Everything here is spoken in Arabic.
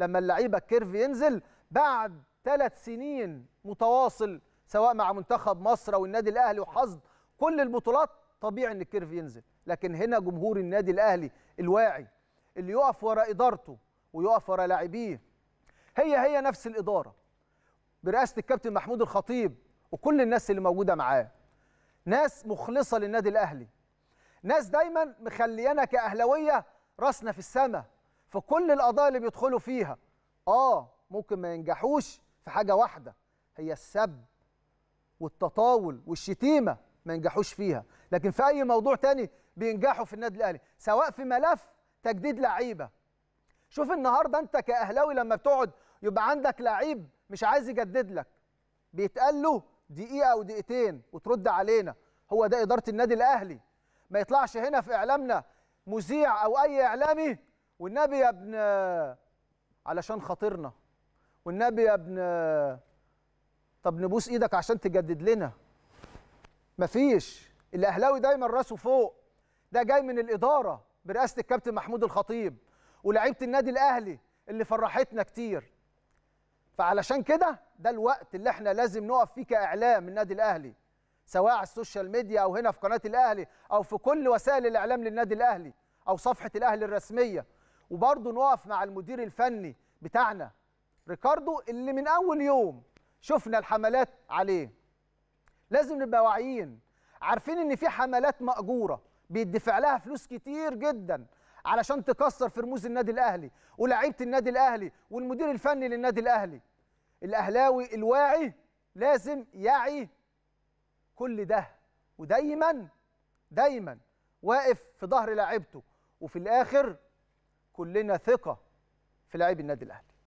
لما اللعيبه الكيرف ينزل بعد ثلاث سنين متواصل سواء مع منتخب مصر او النادي الاهلي وحصد كل البطولات طبيعي ان الكيرف ينزل لكن هنا جمهور النادي الاهلي الواعي اللي يقف ورا ادارته ويقف ورا لاعبيه هي هي نفس الاداره برئاسه الكابتن محمود الخطيب وكل الناس اللي موجوده معاه ناس مخلصه للنادي الاهلي ناس دايما مخليانا كاهلاويه راسنا في السماء في كل القضايا اللي بيدخلوا فيها اه ممكن ما ينجحوش في حاجه واحده هي السب والتطاول والشتيمه ما ينجحوش فيها لكن في اي موضوع تاني بينجحوا في النادي الاهلي سواء في ملف تجديد لعيبه شوف النهارده انت كاهلاوي لما بتقعد يبقى عندك لعيب مش عايز يجدد لك بيتقال له دقيقه او دقيقتين وترد علينا هو ده اداره النادي الاهلي ما يطلعش هنا في اعلامنا مذيع او اي اعلامي والنبي يا ابن علشان خاطرنا والنبي يا ابن طب نبوس ايدك عشان تجدد لنا مفيش الاهلاوي دايما راسه فوق ده جاي من الاداره برئاسه الكابتن محمود الخطيب ولاعيبه النادي الاهلي اللي فرحتنا كتير فعلشان كده ده الوقت اللي احنا لازم نقف فيه كاعلام النادي الاهلي سواء على السوشيال ميديا او هنا في قناه الاهلي او في كل وسائل الاعلام للنادي الاهلي او صفحه الاهلي الرسميه وبرضه نقف مع المدير الفني بتاعنا ريكاردو اللي من اول يوم شفنا الحملات عليه لازم نبقى واعيين عارفين ان في حملات ماجوره بيدفع لها فلوس كتير جدا علشان تكسر في رموز النادي الاهلي ولاعيبه النادي الاهلي والمدير الفني للنادي الاهلي الاهلاوي الواعي لازم يعي كل ده ودايما دايما واقف في ظهر لاعيبته وفي الاخر كلنا ثقه في لاعبي النادي الاهلي